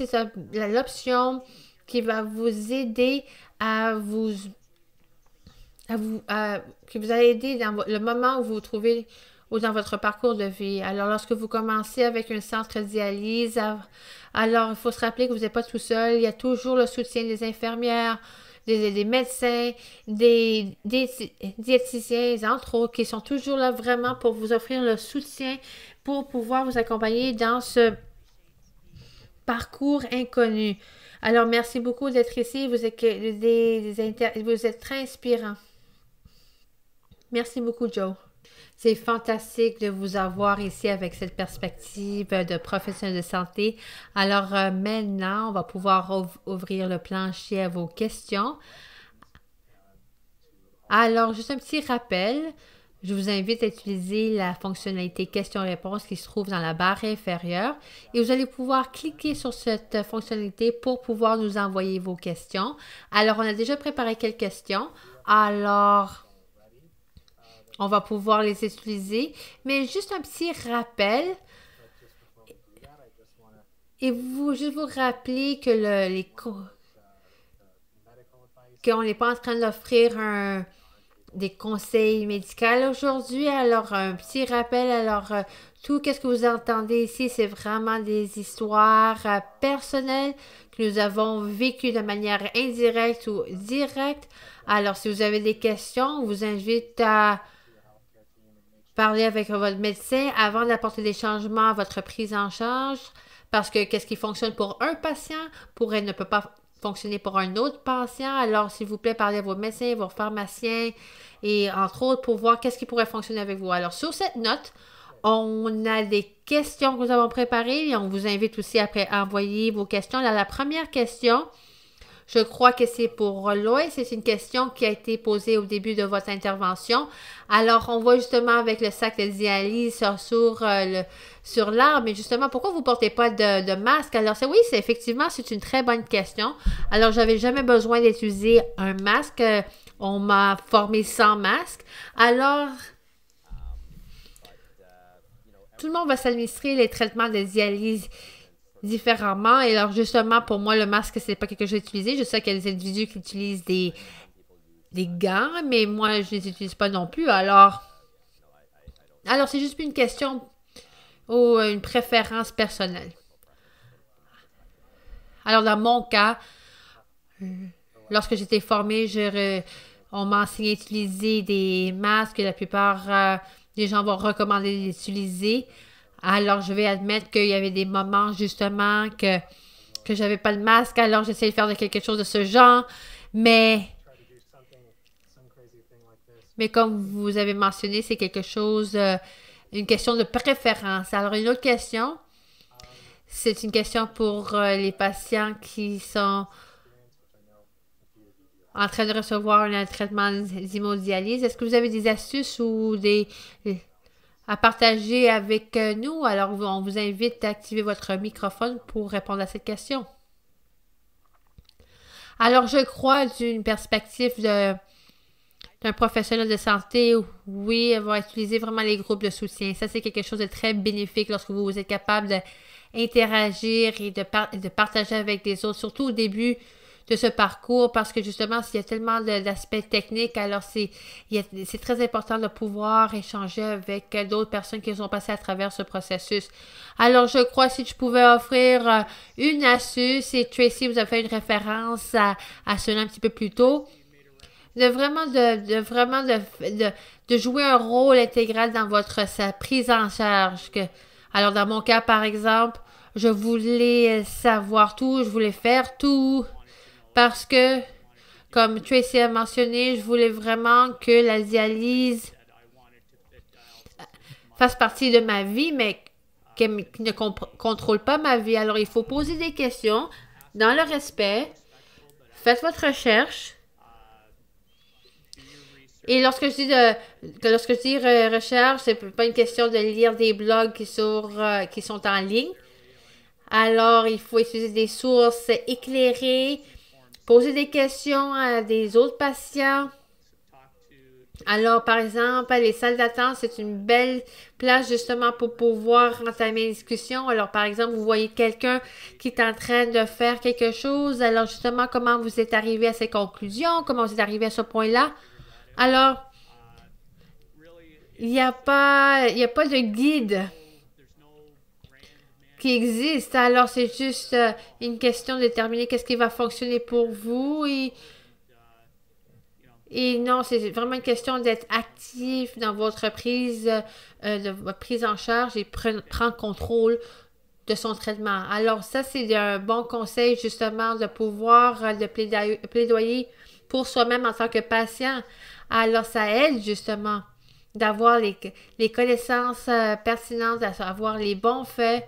l'option qui va vous aider à vous vous, que vous aider dans le moment où vous vous trouvez ou dans votre parcours de vie. Alors, lorsque vous commencez avec un centre dialyse, alors il faut se rappeler que vous n'êtes pas tout seul. Il y a toujours le soutien des infirmières, des, médecins, des, des, diététiciens, entre autres, qui sont toujours là vraiment pour vous offrir le soutien pour pouvoir vous accompagner dans ce parcours inconnu. Alors, merci beaucoup d'être ici. Vous êtes, vous êtes très inspirant. Merci beaucoup, Joe. C'est fantastique de vous avoir ici avec cette perspective de professionnel de santé. Alors euh, maintenant, on va pouvoir ouvrir le plancher à vos questions. Alors, juste un petit rappel. Je vous invite à utiliser la fonctionnalité question-réponse qui se trouve dans la barre inférieure et vous allez pouvoir cliquer sur cette fonctionnalité pour pouvoir nous envoyer vos questions. Alors, on a déjà préparé quelques questions. Alors, on va pouvoir les utiliser. Mais juste un petit rappel. Et vous, juste vous rappeler que le, les qu'on n'est pas en train d'offrir des conseils médicaux aujourd'hui. Alors, un petit rappel. Alors, euh, tout ce que vous entendez ici, c'est vraiment des histoires euh, personnelles que nous avons vécues de manière indirecte ou directe. Alors, si vous avez des questions, on vous invite à Parlez avec votre médecin avant d'apporter des changements à votre prise en charge parce que qu'est-ce qui fonctionne pour un patient pourrait ne pas fonctionner pour un autre patient. Alors, s'il vous plaît, parlez à vos médecins, vos pharmaciens et entre autres pour voir qu'est-ce qui pourrait fonctionner avec vous. Alors, sur cette note, on a des questions que nous avons préparées et on vous invite aussi après à envoyer vos questions. Là, la première question, je crois que c'est pour Lois. C'est une question qui a été posée au début de votre intervention. Alors, on voit justement avec le sac de dialyse sur, euh, sur l'arbre, mais justement, pourquoi vous ne portez pas de, de masque? Alors, oui, c'est effectivement, c'est une très bonne question. Alors, j'avais jamais besoin d'utiliser un masque. Euh, on m'a formé sans masque. Alors, tout le monde va s'administrer les traitements de dialyse différemment. Et alors, justement, pour moi, le masque, c'est pas quelque chose j'ai Je sais qu'il y a des individus qui utilisent des, des gants, mais moi, je les utilise pas non plus. Alors, alors c'est juste une question ou euh, une préférence personnelle. Alors, dans mon cas, euh, lorsque j'étais formée, on m'a enseigné à utiliser des masques. La plupart euh, des gens vont recommander d'utiliser. Alors, je vais admettre qu'il y avait des moments, justement, que, que j'avais pas de masque, alors j'essayais de faire quelque chose de ce genre. Mais, mais comme vous avez mentionné, c'est quelque chose, euh, une question de préférence. Alors, une autre question, c'est une question pour euh, les patients qui sont en train de recevoir un traitement d'hémodialyse. Est-ce que vous avez des astuces ou des, à partager avec euh, nous. Alors, on vous invite à activer votre microphone pour répondre à cette question. Alors, je crois d'une perspective d'un professionnel de santé, oui, avoir utiliser vraiment les groupes de soutien. Ça, c'est quelque chose de très bénéfique lorsque vous êtes capable d'interagir et de, de, partager avec des autres, surtout au début de ce parcours parce que justement, s'il y a tellement d'aspects techniques, alors c'est très important de pouvoir échanger avec d'autres personnes qui ont passé à travers ce processus. Alors, je crois si je pouvais offrir euh, une astuce, et Tracy vous a fait une référence à, cela un petit peu plus tôt, de vraiment de, vraiment de, de, jouer un rôle intégral dans votre prise en charge. Que, alors dans mon cas par exemple, je voulais savoir tout, je voulais faire tout. Parce que, comme Tracy a mentionné, je voulais vraiment que la dialyse fasse partie de ma vie, mais qu'elle ne contrôle pas ma vie. Alors, il faut poser des questions dans le respect. Faites votre recherche. Et lorsque je dis de, lorsque je recherche, c'est pas une question de lire des blogs qui sont, euh, qui sont en ligne. Alors, il faut utiliser des sources éclairées Poser des questions à des autres patients. Alors, par exemple, les salles d'attente, c'est une belle place justement pour pouvoir entamer une discussion. Alors, par exemple, vous voyez quelqu'un qui est en train de faire quelque chose. Alors, justement, comment vous êtes arrivé à ces conclusions? Comment vous êtes arrivé à ce point-là? Alors, il n'y a, pas, il a pas de guide qui existe. Alors, c'est juste euh, une question de déterminer qu'est-ce qui va fonctionner pour vous. Et, non, c'est vraiment une question d'être actif dans votre prise, euh, de prise en charge et prendre contrôle de son traitement. Alors, ça, c'est un bon conseil, justement, de pouvoir euh, le plaidoyer, pour soi-même en tant que patient. Alors, ça aide, justement, d'avoir les, connaissances pertinentes, d'avoir les bons faits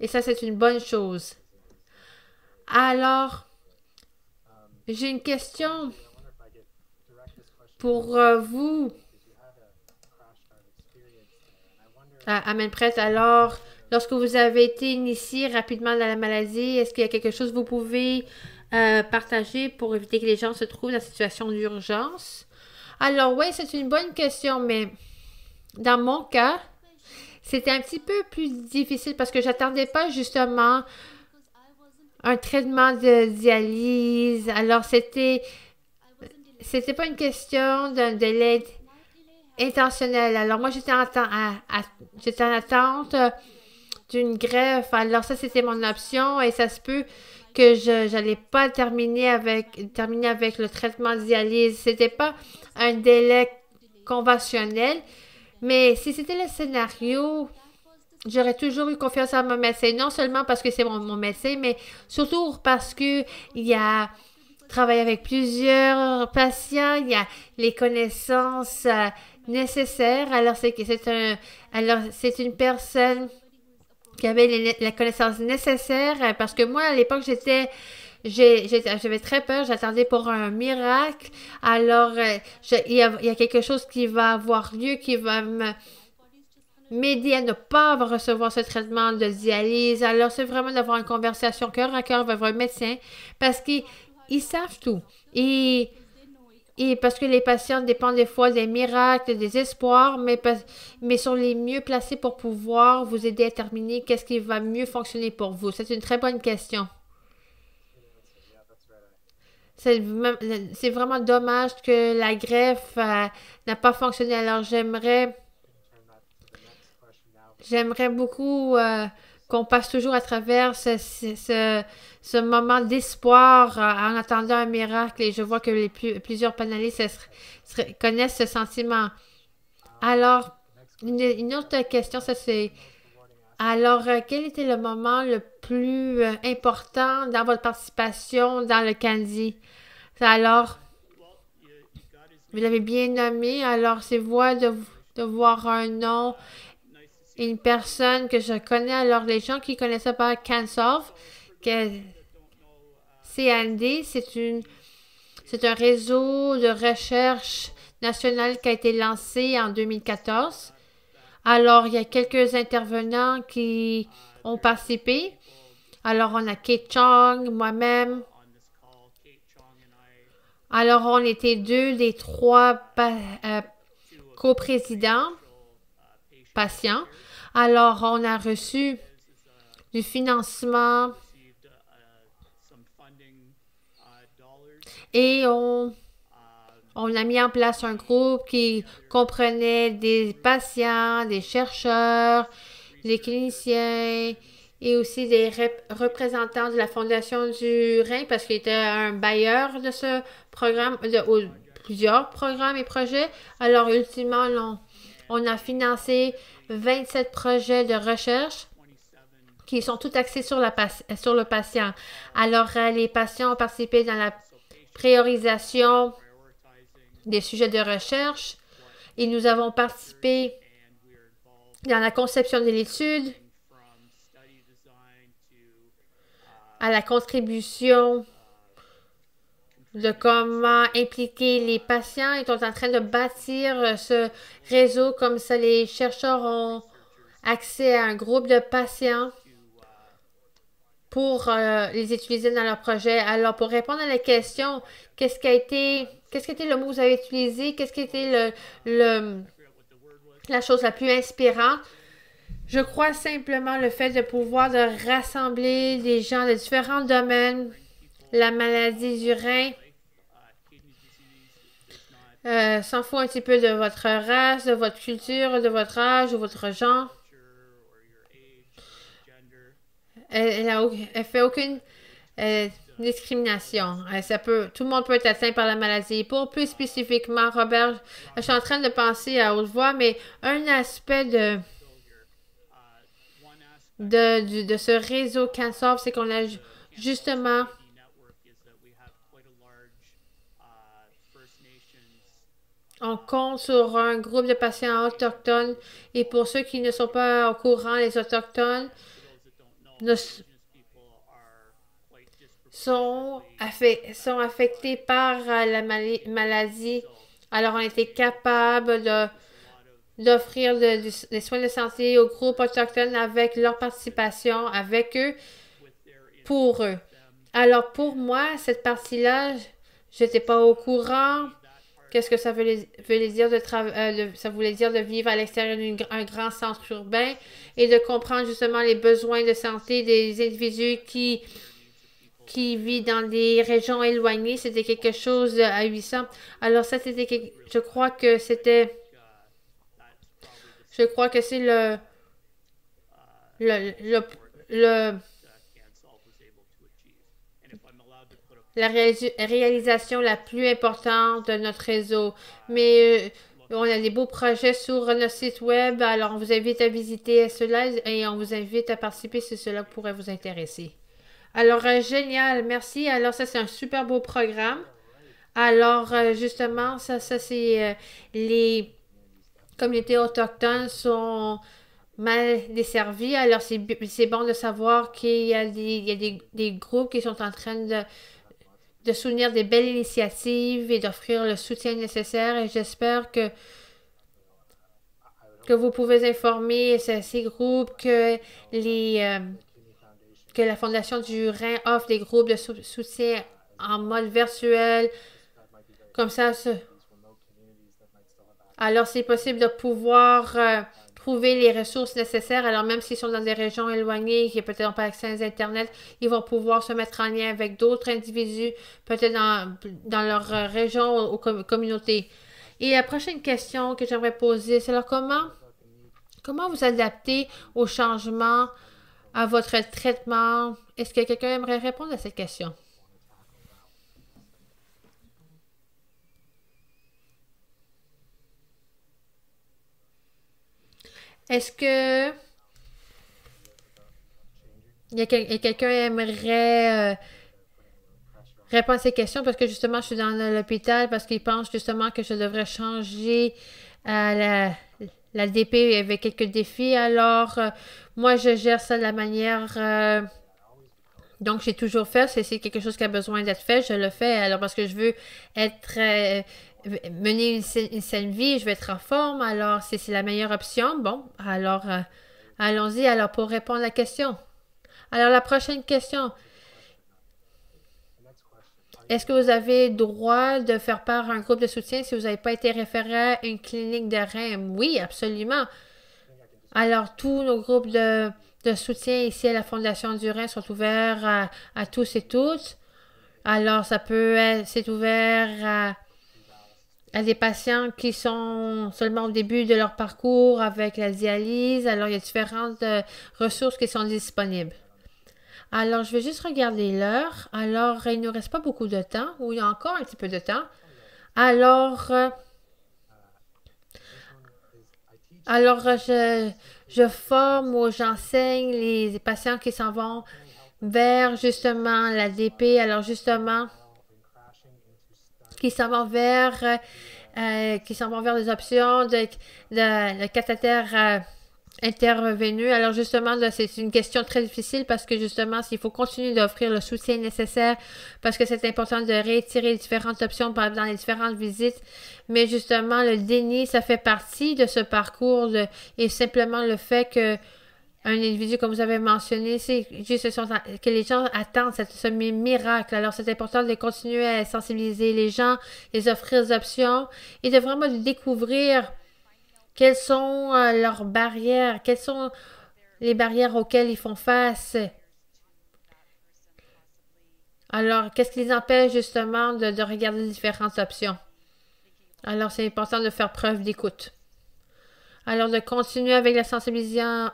et ça, c'est une bonne chose. Alors, j'ai une question pour euh, vous. Ah, Amen alors, lorsque vous avez été initié rapidement dans la maladie, est-ce qu'il y a quelque chose que vous pouvez euh, partager pour éviter que les gens se trouvent dans la situation d'urgence? Alors, oui, c'est une bonne question, mais dans mon cas, c'était un petit peu plus difficile parce que j'attendais pas justement un traitement de dialyse. Alors c'était c'était pas une question d'un délai intentionnel. Alors moi j'étais en, j'étais en attente euh, d'une greffe. Alors ça c'était mon option et ça se peut que je n'allais pas terminer avec terminer avec le traitement de dialyse. C'était pas un délai conventionnel. Mais si c'était le scénario, j'aurais toujours eu confiance en mon médecin, non seulement parce que c'est mon, médecin, mais surtout parce que il a travaillé avec plusieurs patients, il y a les connaissances euh, nécessaires. Alors c'est c'est un, alors c'est une personne qui avait les, la connaissance nécessaire euh, parce que moi à l'époque j'étais j'avais très peur, j'attendais pour un miracle. Alors, euh, il, y a, quelque chose qui va avoir lieu, qui va me m'aider à ne pas recevoir ce traitement de dialyse. Alors, c'est vraiment d'avoir une conversation cœur à cœur avec un médecin parce qu'ils savent tout. Et, et parce que les patients dépendent des fois des miracles, des espoirs, mais, mais sont les mieux placés pour pouvoir vous aider à terminer qu'est-ce qui va mieux fonctionner pour vous. C'est une très bonne question. C'est vraiment dommage que la greffe euh, n'a pas fonctionné. Alors j'aimerais j'aimerais beaucoup euh, qu'on passe toujours à travers ce, moment d'espoir euh, en attendant un miracle. Et je vois que les plusieurs panélistes connaissent ce sentiment. Alors, une autre question, ça c'est alors, euh, quel était le moment le plus euh, important dans votre participation dans le Candy? Alors, vous l'avez bien nommé, alors c'est voir de, voir un nom, une personne que je connais. Alors, les gens qui connaissent pas Cansov, que CND, c'est c'est un réseau de recherche nationale qui a été lancé en 2014. Alors, il y a quelques intervenants qui ont participé. Alors, on a Kate Chong, moi-même. Alors, on était deux des trois euh, coprésidents patients. Alors, on a reçu du financement et on on a mis en place un groupe qui comprenait des patients, des chercheurs, des cliniciens et aussi des représentants de la Fondation du Rhin parce qu'il était un bailleur de ce programme, de, plusieurs programmes et projets. Alors, ultimement, on, a financé 27 projets de recherche qui sont tous axés sur, sur le patient. Alors, euh, les patients ont participé dans la priorisation des sujets de recherche et nous avons participé dans la conception de l'étude, à la contribution de comment impliquer les patients. Ils sont en train de bâtir euh, ce réseau comme ça les chercheurs ont accès à un groupe de patients pour euh, les utiliser dans leur projet. Alors, pour répondre à la question, qu'est-ce qui a été, qu'est-ce qui était le mot que vous avez utilisé, qu'est-ce qui était le, la chose la plus inspirante, je crois simplement le fait de pouvoir de rassembler des gens de différents domaines, la maladie du rein, euh, s'en fout un petit peu de votre race, de votre culture, de votre âge, ou votre genre. Elle, elle, fait aucune euh, discrimination. Euh, ça peut, tout le monde peut être atteint par la maladie. Pour plus spécifiquement, Robert, je suis en train de penser à haute voix, mais un aspect de, de, de ce réseau cancer, c'est qu'on a justement On compte sur un groupe de patients autochtones et pour ceux qui ne sont pas au courant, les autochtones, sont, affectés par euh, la maladie. Alors, on était capable d'offrir des soins de santé aux groupes autochtones avec leur participation, avec eux, pour eux. Alors, pour moi, cette partie-là, je n'étais pas au courant. Qu'est-ce que ça voulait, dire euh, de ça voulait dire de vivre à l'extérieur d'un grand centre urbain et de comprendre justement les besoins de santé des individus qui qui vit dans des régions éloignées, c'était quelque chose à 800. Alors ça, c'était, quelque... je crois que c'était, je crois que c'est le, le, le la réalisation la plus importante de notre réseau. Mais euh, on a des beaux projets sur notre site web, alors on vous invite à visiter cela et on vous invite à participer si cela pourrait vous intéresser. Alors, euh, génial, merci. Alors, ça, c'est un super beau programme. Alors, euh, justement, ça, ça c'est les communautés autochtones sont mal desservies. Alors, c'est bon de savoir qu'il y a, des groupes qui sont en train de de soutenir des belles initiatives et d'offrir le soutien nécessaire et j'espère que que vous pouvez informer ces groupes que les euh, que la Fondation du Rhin offre des groupes de soutien en mode virtuel. Comme ça, alors c'est possible de pouvoir euh, les ressources nécessaires. Alors même s'ils sont dans des régions éloignées qui peut-être pas accès à Internet, ils vont pouvoir se mettre en lien avec d'autres individus, peut-être dans, leur euh, région ou, communauté. Et la prochaine question que j'aimerais poser, c'est alors comment, comment vous adaptez au changement à votre traitement? Est-ce que quelqu'un aimerait répondre à cette question? Est-ce que. quelqu'un aimerait euh, répondre à ces questions parce que justement, je suis dans l'hôpital parce qu'il pense justement que je devrais changer euh, la, DP. avec quelques défis. Alors, euh, moi, je gère ça de la manière. donc, j'ai toujours fait. C'est quelque chose qui a besoin d'être fait. Je le fais. Alors, parce que je veux être mener une, une, saine vie, je vais être en forme, alors c'est la meilleure option. Bon, alors euh, allons-y alors pour répondre à la question. Alors la prochaine question. Est-ce que vous avez droit de faire part à un groupe de soutien si vous n'avez pas été référé à une clinique de REM? Oui, absolument. Alors, tous nos groupes de, soutien ici à la Fondation du Rhin e sont ouverts à, à tous et toutes. Alors, ça peut être, c'est ouvert à à des patients qui sont seulement au début de leur parcours avec la dialyse. Alors, il y a différentes euh, ressources qui sont disponibles. Alors, je vais juste regarder l'heure. Alors, il ne nous reste pas beaucoup de temps, ou il y a encore un petit peu de temps. Alors, euh, alors euh, je, je forme ou j'enseigne les patients qui s'en vont vers justement la DP. Alors, justement, qui s'en vont vers, euh, euh, qui les options de, de, intervenue. cathéter euh, Alors justement, c'est une question très difficile parce que justement, il faut continuer d'offrir le soutien nécessaire parce que c'est important de retirer les différentes options dans les différentes visites. Mais justement, le déni, ça fait partie de ce parcours et simplement le fait que un individu, comme vous avez mentionné, c'est juste que les gens attendent cette, ce miracle. Alors, c'est important de continuer à sensibiliser les gens, les offrir des options et de vraiment découvrir quelles sont euh, leurs barrières, quelles sont les barrières auxquelles ils font face. Alors, qu'est-ce qui les empêche justement de, de regarder différentes options? Alors, c'est important de faire preuve d'écoute. Alors de continuer avec la sensibilisation,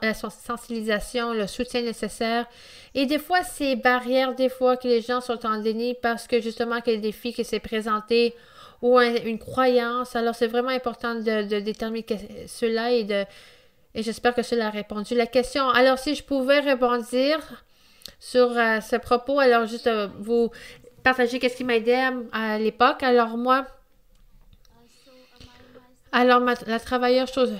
le soutien nécessaire. Et des fois, ces barrières, des fois que les gens sont en déni parce que justement quel défi qui s'est présenté ou une croyance. Alors c'est vraiment important de, déterminer cela et j'espère que cela a répondu la question. Alors si je pouvais rebondir sur euh, ce propos, alors juste euh, vous partager qu'est-ce qui m'a aidé à l'époque. Alors moi, alors la travailleuse chose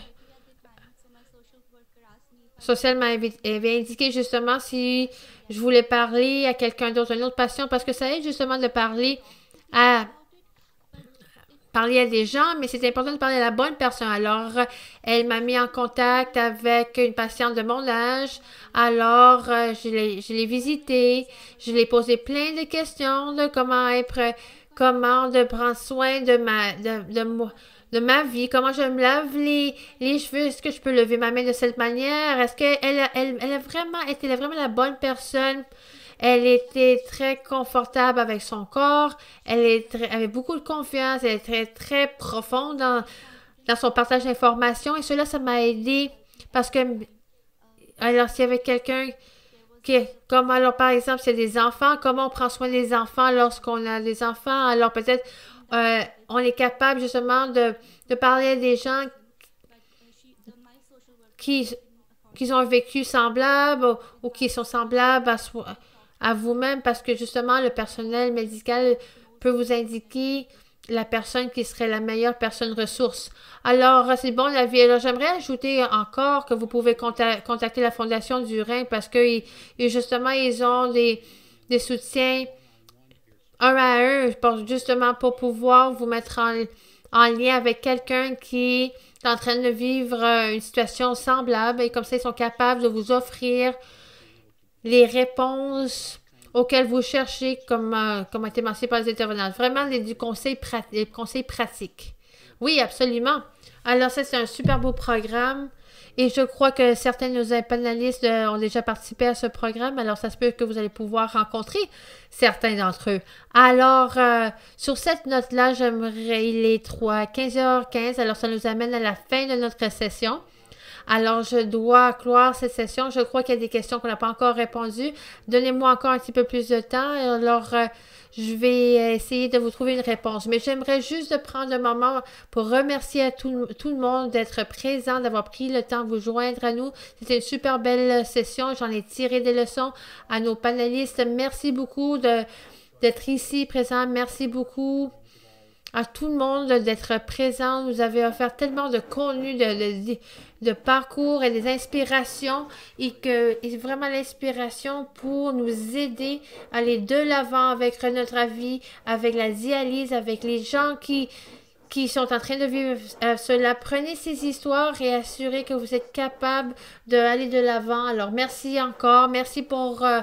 sociale m'avait eh indiqué justement si je voulais parler à quelqu'un d'autre, une autre patiente, parce que ça aide justement de parler à parler à des gens, mais c'est important de parler à la bonne personne. Alors, elle m'a mis en contact avec une patiente de mon âge. Alors, euh, je l'ai visitée, je l'ai posé plein de questions de comment être, comment de prendre soin de ma, de moi, de ma vie, comment je me lave les, les cheveux, est-ce que je peux lever ma main de cette manière, est-ce qu'elle a, elle, vraiment été vraiment la bonne personne, elle était très confortable avec son corps, elle, est avait beaucoup de confiance, elle est très, très profonde dans, son partage d'informations et cela, ça m'a aidé parce que, alors s'il y avait quelqu'un qui, comme alors par exemple, c'est des enfants, comment on prend soin des enfants lorsqu'on a des enfants, alors peut-être euh, on est capable justement de, de parler à des gens qui, ont vécu semblable ou, qui sont semblables à, à vous-même parce que justement le personnel médical peut vous indiquer la personne qui serait la meilleure personne ressource. Alors, euh, c'est bon la vie. Alors, j'aimerais ajouter encore que vous pouvez contacter la Fondation du Rhin parce que justement, ils ont des, des soutiens un à un justement pour pouvoir vous mettre en, lien avec quelqu'un qui est en train de vivre euh, une situation semblable et comme ça ils sont capables de vous offrir les réponses auxquelles vous cherchez comme, euh, comme a été mentionné par les intervenants. Vraiment les, du conseils pratiques. Oui, absolument. Alors ça, c'est un super beau programme. Et je crois que certains de nos panélistes euh, ont déjà participé à ce programme, alors ça se peut que vous allez pouvoir rencontrer certains d'entre eux. Alors, euh, sur cette note-là, j'aimerais, il est 3, 15h15, alors ça nous amène à la fin de notre session. Alors, je dois clore cette session. Je crois qu'il y a des questions qu'on n'a pas encore répondues. Donnez-moi encore un petit peu plus de temps. Alors, euh, je vais essayer de vous trouver une réponse. Mais j'aimerais juste de prendre un moment pour remercier tout, le monde d'être présent, d'avoir pris le temps de vous joindre à nous. C'était une super belle session. J'en ai tiré des leçons à nos panélistes. Merci beaucoup d'être ici présent. Merci beaucoup à tout le monde d'être présent. Vous avez offert tellement de contenu, de, de, parcours et des inspirations et que vraiment l'inspiration pour nous aider à aller de l'avant avec notre avis, avec la dialyse, avec les gens qui qui sont en train de vivre euh, cela, prenez ces histoires et assurez que vous êtes capable d'aller de l'avant. Alors, merci encore. Merci pour euh,